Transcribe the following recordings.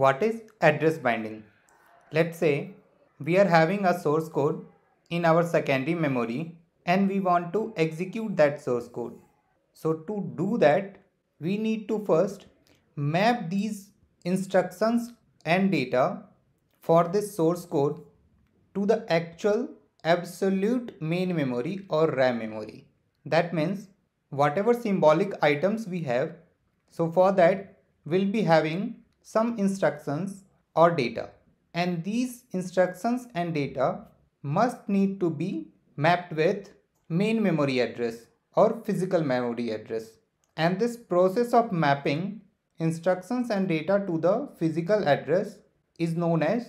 What is address binding? Let's say we are having a source code in our secondary memory and we want to execute that source code. So to do that, we need to first map these instructions and data for this source code to the actual absolute main memory or RAM memory. That means whatever symbolic items we have. So for that, we'll be having some instructions or data and these instructions and data must need to be mapped with main memory address or physical memory address and this process of mapping instructions and data to the physical address is known as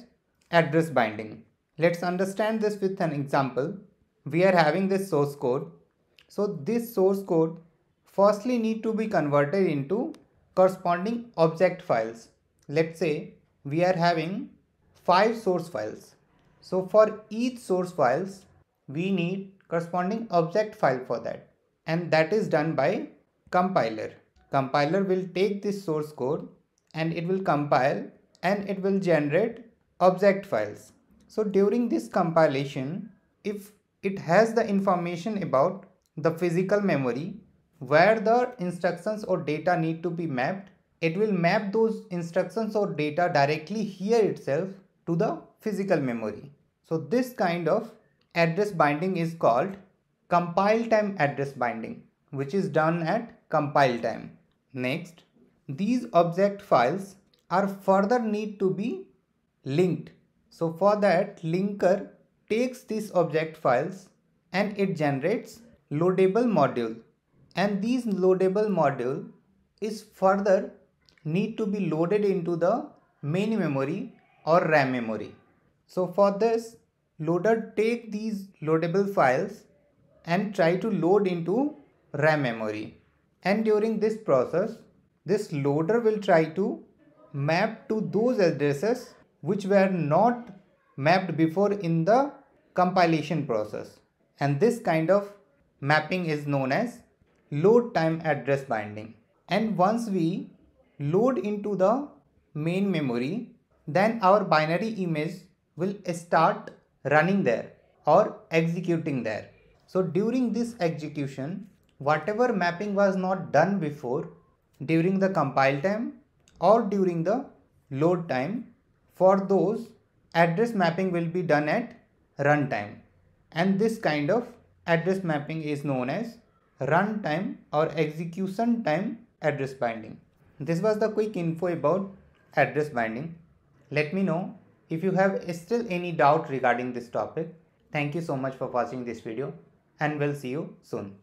address binding. Let's understand this with an example. We are having this source code. So this source code firstly need to be converted into corresponding object files let's say we are having five source files. So for each source files, we need corresponding object file for that. And that is done by compiler. Compiler will take this source code and it will compile and it will generate object files. So during this compilation, if it has the information about the physical memory where the instructions or data need to be mapped, it will map those instructions or data directly here itself to the physical memory. So this kind of address binding is called compile time address binding which is done at compile time. Next, these object files are further need to be linked. So for that linker takes these object files and it generates loadable module and these loadable module is further need to be loaded into the main memory or RAM memory. So for this, loader take these loadable files and try to load into RAM memory. And during this process, this loader will try to map to those addresses which were not mapped before in the compilation process. And this kind of mapping is known as load time address binding. And once we load into the main memory, then our binary image will start running there or executing there. So during this execution, whatever mapping was not done before during the compile time or during the load time, for those address mapping will be done at runtime. And this kind of address mapping is known as runtime or execution time address binding. This was the quick info about address binding. Let me know if you have still any doubt regarding this topic. Thank you so much for watching this video and we'll see you soon.